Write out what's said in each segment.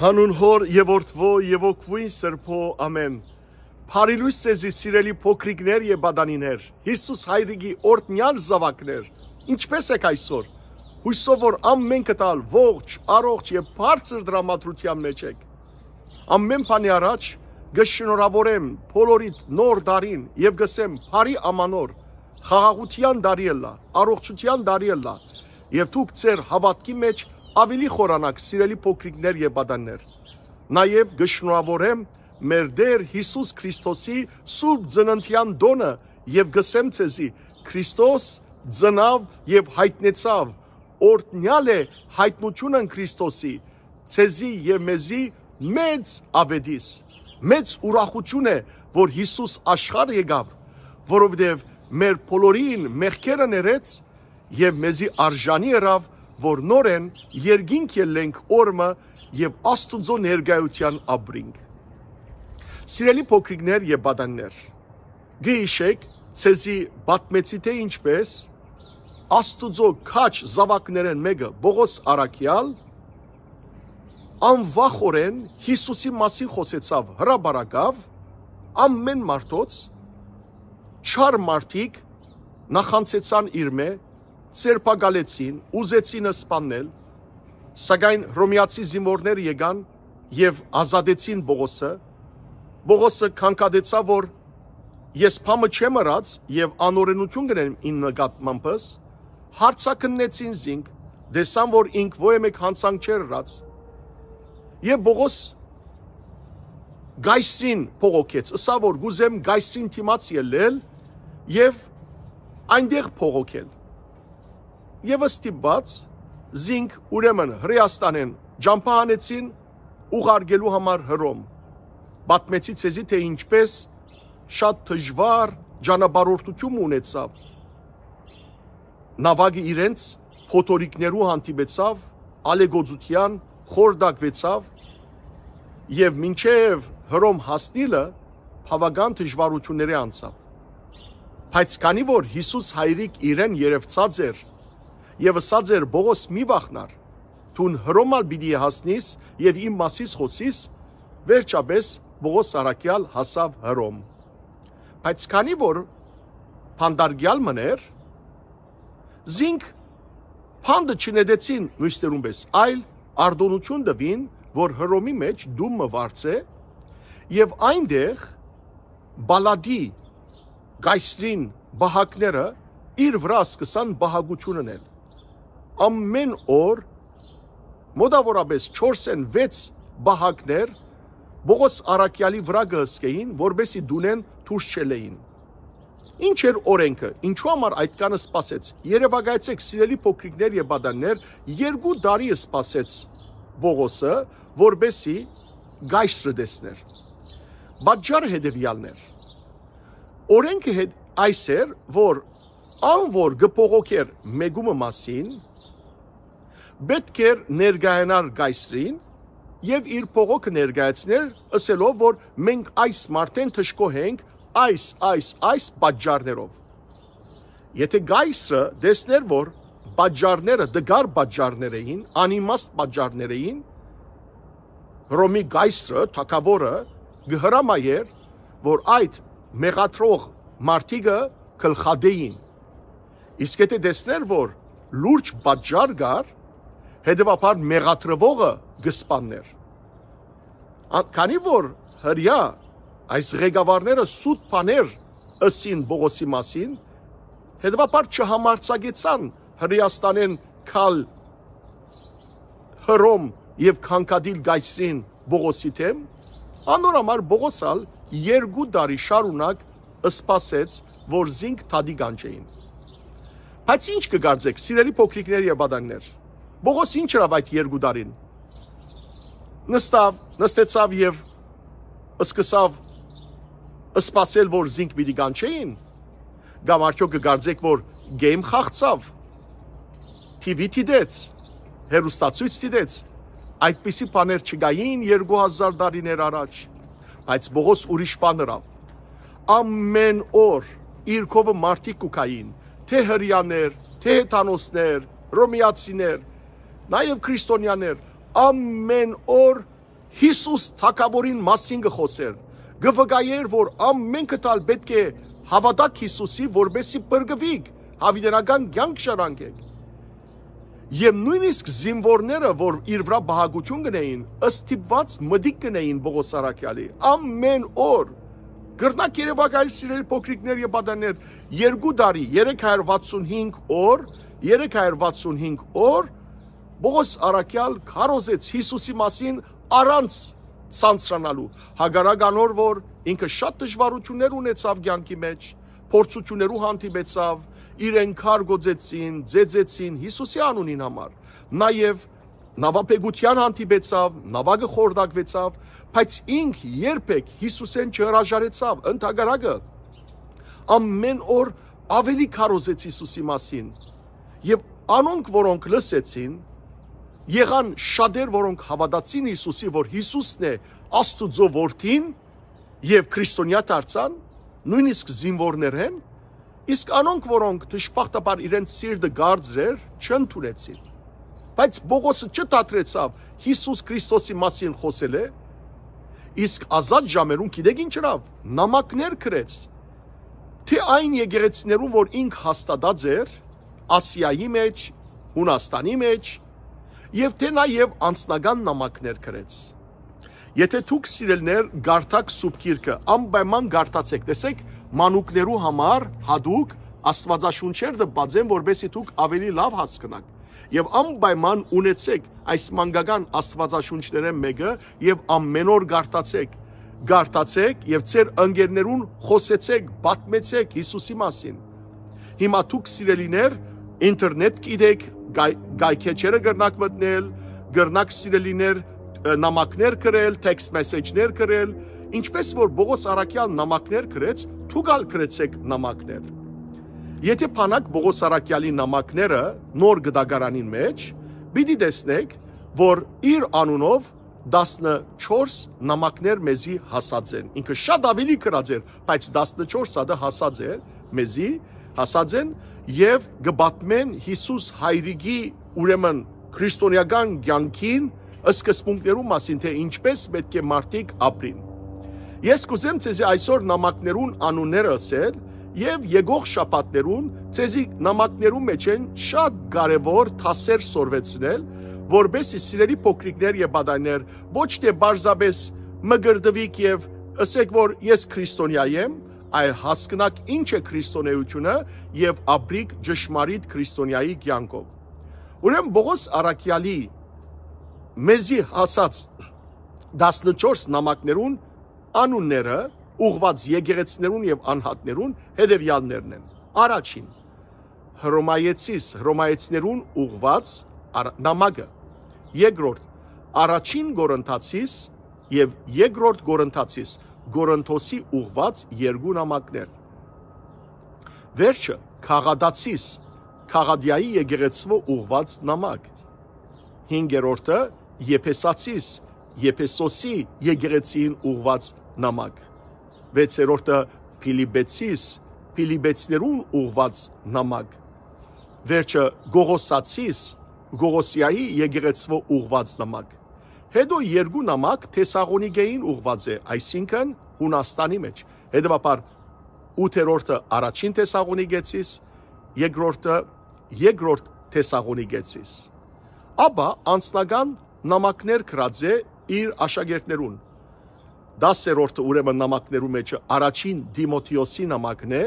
Հանուն հոր եւ որդվո եւ օգվին Սրբո ամեն։ Փարիլույս ցեզի սիրելի փոքրիկներ եւ բադանիներ, Հիսուս հայրիկի օրտնյալ զավակներ, ինչպես եք այսօր։ Հույսով որ ամեն կտալ ողջ, առողջ եւ բարձր դրամատրության մեջ եք։ Ամեն բանի առաջ գշնորավորեմ բոլորիդ նոր դարին եւ գսեմ Փարի ամանոր խաղաղության դարի էլա, առողջության դարի էլա եւ դուք ծեր հավատքի մեջ ավելի խորանակ սիրելի փոքրիկներ եւ պատաններ։ Նաեւ գշնորավորեմ մեր Տեր Հիսուս Քրիստոսի Սուրբ Ձնընթյան տոնը եւ գսեմ ցեզի Քրիստոս ծնավ եւ հայտնեցավ օրտնյալ է հայտնությունն Քրիստոսի ցեզի եւ մեզի մեծ ավետիս մեծ ուրախություն է որ Հիսուս աշխարհ եկավ որովհետեւ մեր բոլորին մեղքերը ներեց եւ մեզի արժանի եղավ որ նորեն երգինք ելենք օրը եւ Աստուծո ներգայության ապրինք։ Սիրելի փոքրիկներ եւ բադաններ, գիշեք ցեզի բատմեցի թե ինչպես Աստուծո քաչ զավակներեն մեկը Բողոս Արաքյալ անվախորեն Հիսուսի մասին խոսեցավ հրաբարակավ ամեն մարդոց չար մարդիկ նախանցեցան իր մեջ ցերպակալեցին, ուզեցին սպանել, սակայն ռոմեացի զինվորները եկան եւ ազատեցին Բողոսը։ Բողոսը քանկադեցա, որ ես փամը չեմ արած եւ անօրենություն գնեմ ին նկատմամբս, հարցակննեցին զինք, դեսան որ ինք ո՞ե մեկ հանցանք չեր արած։ Եվ Բողոս գայսին փողոքեց, ըսա որ գուզեմ գայսին թիմաց ելել եւ այնտեղ փողոքել եւ ստիպված զինք ուրեմն Հրեաստանեն ջամփանեցին ուղարկելու համար Հռոմ։ Պատմեցի ցեզի թե ինչպես շատ դժվար ճանապարհորդություն ունեցավ։ Նավագի իրենց փոթորիկներու հանդիպեցավ ալեգոզության խորդակվեցավ եւ մինչեւ Հռոմ հասնիլը բավական դժվարությունների անցավ։ Բայց քանի որ Հիսուս հայրիկ իրեն երևծած էր եւ ասած էր Բողոս մի վախնար Տուն հրոմալ բիդի հասնիս եւ իմ մասից խոսիս վերջապես Բողոս Սարակյալ հասավ հրոմ բայց քանի որ Փանդարգյալ մներ զինք Փանդը չնեդեցին նույնստերուն պես այլ արդոնություն դվին որ հրոմի մեջ դումը վարձե եւ այնտեղ բալադի գայսրին բահակները իր վրա սկսան բահագությունն էլ ամեն օր մոտավորապես 4-ն 6 բահակներ Բողոս Արաքյալի վրա գսկեին, որբեսի դունեն թուրս չելեին։ Ինչ էր օրենքը, ինչու համար այդ կանը սпасեց։ Երևակայեցեք, սիրելի փոքրիկներ եւ բադաններ, երկու տարի սпасեց Բողոսը, որբեսի գայստրը դեսներ։ Բաջարը հետեւյալներ։ Օրենքը հետ այս էր, որ անոր գփողոքեր մեգումը մասին պետք էր ներգայանար գայսրին եւ իր փողոքը ներգայացներ ասելով որ մենք այս մարտեն թշկոհ ենք այս այս այս պատճառներով եթե գայսը դեսներ որ պատճառները դգար պատճառներ էին, անիմաստ պատճառներ էին։ Ռոմի գայսրը, թակավորը գհրամայեր, որ այդ մեղատրող մարտիկը կլխադեին։ Իսկ եթե դեսներ, որ լուրջ պատճառ կար, Հետևաբար մեղատրվողը գսպաններ։ Քանի որ հрья այս ղեկավարները սուտ բաներ ըսին Բողոսի մասին, հետևաբար չհամարցագեցան Հրյաստանեն քալ հրոմ եւ քանկադիլ գայսրին Բողոսի թեմ, անորամար Բողոսալ երկու տարի շարունակ սпасեց, որ զինք թադի գանջեին։ Բայց ինչ կգարձեք, սիրելի փոքրիկներ եւ բադաններ, Բողոս ինչ էր այդ երկու տարին։ Նստավ, նստեցավ եւ սկսավ սпасել, որ զինք մի դիգանչեին։ Կամ արդյոք կգարձեք, որ գեյմ խաղացավ։ TV դիտեց, հերոստացույց դիտեց։ Այդպիսի բաներ չգային 2000 տարիներ առաջ, բայց Բողոս ուրիշ բան ըրավ։ Ամեն օր իր կովը մարդիկ ու կային, թե հрьяաներ, թե հետանոսներ, ռոմիացիներ, նաև քրիստոնյաներ ամեն օր Հիսուս Թագավորին մասին գխոսեր։ Գվգայեր, որ ամենքը տալ պետք է հավատակ Հիսուսի, որբեսի բրգվիկ, հավիտենական կյանք շարանգեք։ Եվ նույնիսկ զինվորները, որ իր վրա բահագություն գնային, ըստիպված մդիկ գնային Բողոս Արաքյալի, ամեն օր գրնակ Երևակայել սիրել փոքրիկներ եւ բադաներ 2 տարի 365 օր 365 օր Բողոս Արաքյալ քարոզեց Հիսուսի մասին առանց ցանցրանալու։ Հագարագանոր որ ինքը շատ դժվարություններ ունեցավ ցանկի մեջ, փորձություներով հանդիպեցավ, իրեն քար գոծեցին, ձեձեցին Հիսուսի անունին համար։ Նաև նավապեգության հանդիպեցավ, նավագը խորդակվեցավ, բայց ինք երբեք Հիսուսեն չհրաժարեցավ, ընդհանրակը ամեն օր ավելի քարոզեց Հիսուսի մասին։ Եվ անոնք, որոնք լսեցին, եղան շատեր, որոնք հավատացին Հիսուսի, որ Հիսուսն է Աստուծո որդին եւ քրիստոնյա դարձան, նույնիսկ զինվորներ են, իսկ անոնք, որոնք դժբախտաբար իրենց սիրտը գարձրեր, չընդունեցին։ Բայց Բողոսը չդատրեցավ Հիսուս Քրիստոսի մասին խոսել է, իսկ ազատ ժամերուն գիտեք ինչ հրավ, նամակներ գրեց։ Թե այն եկեղեցիներուն, որ ինք հաստատած էր Ասիայի մեջ, Հունաստանի մեջ, եւ թե նաեւ անձնական նամակներ գրեց։ Եթե դուք սիրելներ Գարտակ Սուբկիրքը անպայման գարտացեք, տեսեք մանուկներու համար հadouk Աստվածաշունչերն բացեն, որբեսի դուք ավելի լավ հասկանաք եւ անպայման ունեցեք այս մանկական աստվածաշունչները մեկը եւ ամեն օր գարտացեք գարտացեք եւ ձեր ընկերներուն խոսեցեք պատմեցեք Հիսուսի մասին հիմա դուք սիրելիներ ինտերնետ գիտեք գայքեչերը գրնակ մտնել, գրնակ սիրելիներ նամակներ գրել, text message-ներ գրել, ինչպես որ Բողոս Արաքյան նամակներ գրեց, ցուցալ գրեցեք նամակներ։ Եթե փանակ Բողոս Արաքյալի նամակները նոր գդագարանին մեջ, պիտի տեսնեք, որ իր անունով 14 նամակներ մեզի հասած են։ Ինքը շատ ավելի գրած էր, բայց 14-ը դա հասած է մեզի հասած են եւ գբատմեն Հիսուս հայրիկի ուրեմն քրիստոնեական կյանքին սկզբունքներու մասին թե ինչպես պետք է մարդիկ ապրին։ Ես կուզեմ ցեզի այսօր նամակներուն անունները ասել եւ եգող շապատներուն ցեզի նամակներու մեջ են շատ կարեւոր թասեր սորվեցնել, որբեսի սիրելի փոքրիկներ եւ բադայներ ոչ թե բարձաբես մգրդվիկ եւ ասեք որ ես քրիստոնյա եմ, այլ հասկնակ ինչ է քրիստոնեությունը եւ ապրիկ ճշմարիտ քրիստոնյայի կյանքով։ Ուրեմն Բողոս Արաքյալի մեզի հասած 14 նամակներուն անունները ուղված եկեղեցիներուն եւ անհատներուն հետեւյալներն են։ Առաջին հրոմայեցիս հրոմայեցիներուն ուղված նամակը։ Երկրորդ առաջին գորընթացիս եւ երկրորդ գորընթացիս Գորընթոսի ուղված երկու նամակներ։ Վերջը Խաղադացիս Խաղադյայի եկեղեցու ուղված նամակ։ 5-րդը Եփեսացիս Եփեսոսի եկեղեցին ուղված նամակ։ 6-րդը Փիլիպեցիս Փիլիպեցներուն ուղված նամակ։ Վերջը Գողոսացիս Գողոսիայի եկեղեցու ուղված նամակ։ Հետո երկու նամակ Թեսաղոնիկեին ուղված է, այսինքն Հունաստանի մեջ։ Հետևաբար 8-րդը առաջին Թեսաղոնիկեցիս, երկրորդը երկրորդ Թեսաղոնիկեցիս։ Ապա անձնական նամակներ գրած է իր աշակերտներուն։ 10-րդը ուրեմն նամակներու մեջ առաջին Դիմոթեոսի նամակն է,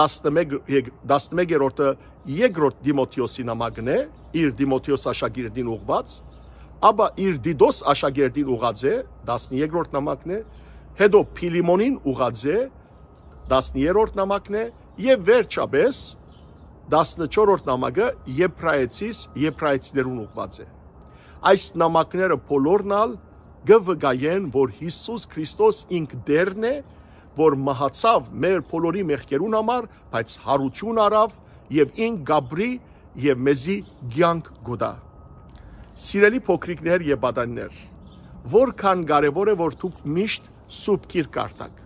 11-րդը երկրորդ Դիմոթեոսի նամակն է, իր Դիմոթեոս աշակերտին ուղված, 12 ապա իր դիդոս աշակերտին ուղաձե 13-րդ նամակն է, հետո Փիլիմոնին ուղաձե 13-րդ նամակն է եւ վերջապես 14-րդ նամակը Եփրայեցիս Եփրայեցիներուն ուղված է։ Այս նամակները բոլորնալ գվգայեն, որ Հիսուս Քրիստոս ինք դերն է, որ մահացավ մեր բոլորի մեղքերուն համար, բայց հարություն արավ եւ ինք գաբրի եւ մեզի ցանկ գոդա։ Սիրելի փոքրիկներ եւ բադաններ, որքան կարեւոր է որ դուք միշտ սուրբ գիրք արտակ։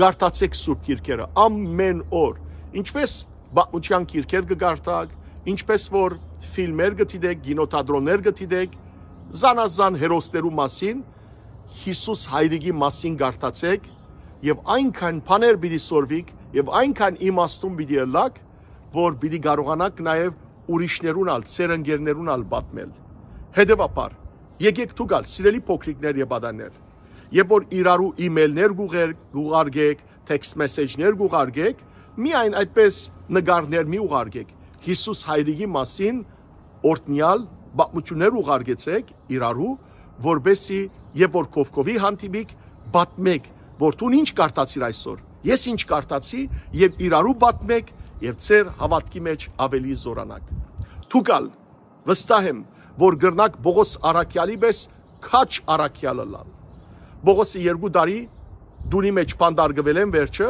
Գարտացեք սուրբ գիրքերը ամեն օր, ինչպես բաուչյան գիրքեր կգարտակ, ինչպես որ ֆիլմեր գտիդեք, գինոթատրոններ գտիդեք, զանազան հերոսներու մասին, Հիսուս հայրիկի մասին գարտացեք եւ այնքան բաներ պիտի սորվիկ եւ այնքան իմաստուն պիտի լակ, որ պիտի կարողանաք նաեւ ուրիշներուն ալ, ծերընկերներուն ալ պատմել։ Հետևաբար, եկեք ցուցալ սիրելի փոքրիկներ եւ ադաններ։ Երբ որ իրարու email-ներ գուղեր, գուղարգեք, text message-ներ գուղարգեք, միայն այդպես նկարներ մի ուղարկեք։ Հիսուս հայրիկի մասին օրտնյալ բացմություններ ուղարկեցեք իրարու, որբեսի երբ որ Կովկովի հանդիպիկ, բատմեք, որ դու ինչ կարտացիր այսօր։ Ես ինչ կարտացի եւ իրարու բատմեք եւ ծեր հավատքի մեջ ավելի զորանակ։ Թուկալ վստահ եմ, որ գրնակ Բողոս Արաքյալի պես քաչ Արաքյալը լան։ Բողոսը երկու տարի դունի մեջ պանդարգվել են վերջը,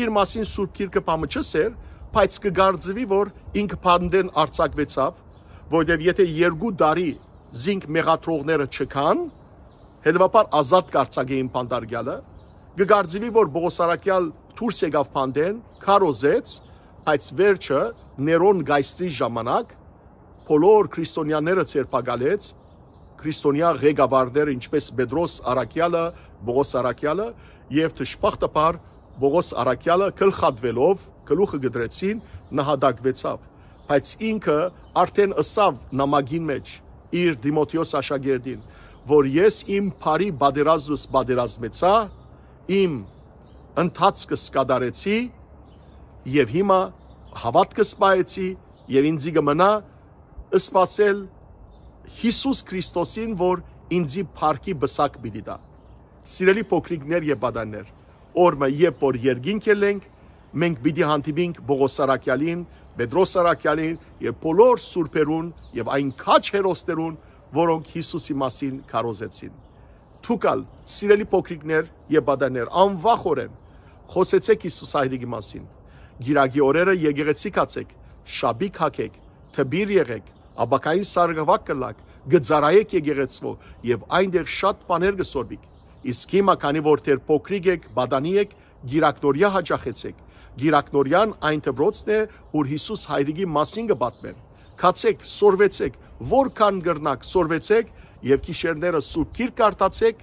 իր մասին Սուրբ Գիրքը պամը չսեր, բայց կգարձվի, որ ինքը պանդեն արցակվեցավ, որովհետև եթե երկու տարի զինք մեղատրողները չկան, հետևաբար ազատ կարծագեին պանդարգյալը, կգարձվի, որ Բողոս Արաքյալ դուրս եկավ պանդեն, քարոզեց, բայց վերջը Ներոն գայստրի ժամանակ բոլոր քրիստոնյաները ցերպակալեց քրիստոնյա ղեկավարները ինչպես Պետրոս Արաքյալը, Բողոս Արաքյալը եւ Թշպախտապար Բողոս Արաքյալը գլխադվելով գլուխը գդրեցին նահատակվեցավ բայց ինքը արդեն ըսավ նամագին մեջ իր Դիմոթեոս աշակերտին որ ես իմ բարի բادرազմս բادرազմեցա իմ ընթացքս կդարեցի եւ հիմա հավատքս պայեցի եւ ինձի կմնա սпасել Հիսուս Քրիստոսին, որ ինձի փառքի բսակ մի դիտա։ Սիրելի փոքրիկներ եւ բադաններ, օրը երբ որ երգինք ելենք, մենք պիտի հանդիպենք Բողոս Սարակյալին, Պետրոս Սարակյալին եւ բոլոր սուրբերուն եւ այն քաչ հերոսներուն, որոնք Հիսուսի մասին քարոզեցին։ Թուկալ, սիրելի փոքրիկներ եւ բադաներ, անվախորեն խոսեցեք Հիսուս հայրիկի մասին։ Գիրագի օրերը եկեղեցի կացեք, շաբիկ հագեք, թբիր եղեք, աբակային սարգսակ կլակ գծարայեք եկեղեցվով եւ այնտեղ շատ բաներ կսորբիկ իսկ հիմա քանի որ դեր փոքրիկ եք բադանի եք գիրակնորիա հաճախեցեք գիրակնորյան այն դբրոցն է որ Հիսուս հայրիկի մասին կբատմեմ քացեք սորվեցեք որքան գրնակ սորվեցեք եւ քիշերները սուրբ գիրք արտացեք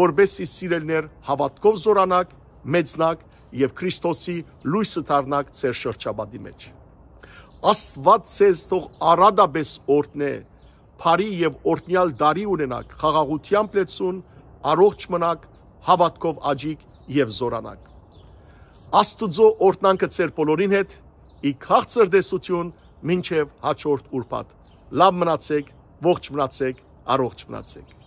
որբեսի սիրելներ հավատքով զորանակ մեծնակ եւ Քրիստոսի լույսը դառնակ ծեր շրջապատի մեջ Աստված ցեզ թող արադաբես օրտնե, բարի եւ օրտնյալ դարի ունենակ, խաղաղությամբ լեցուն, առողջ մնակ, հավատքով աջիկ եւ զորանակ։ Աստուծո օրտնանքը ծեր բոլորին հետ՝ ի քաղցր դեսություն մինչև հաջորդ ուրբաթ։ Լավ մնացեք, ողջ մնացեք, առողջ մնացեք։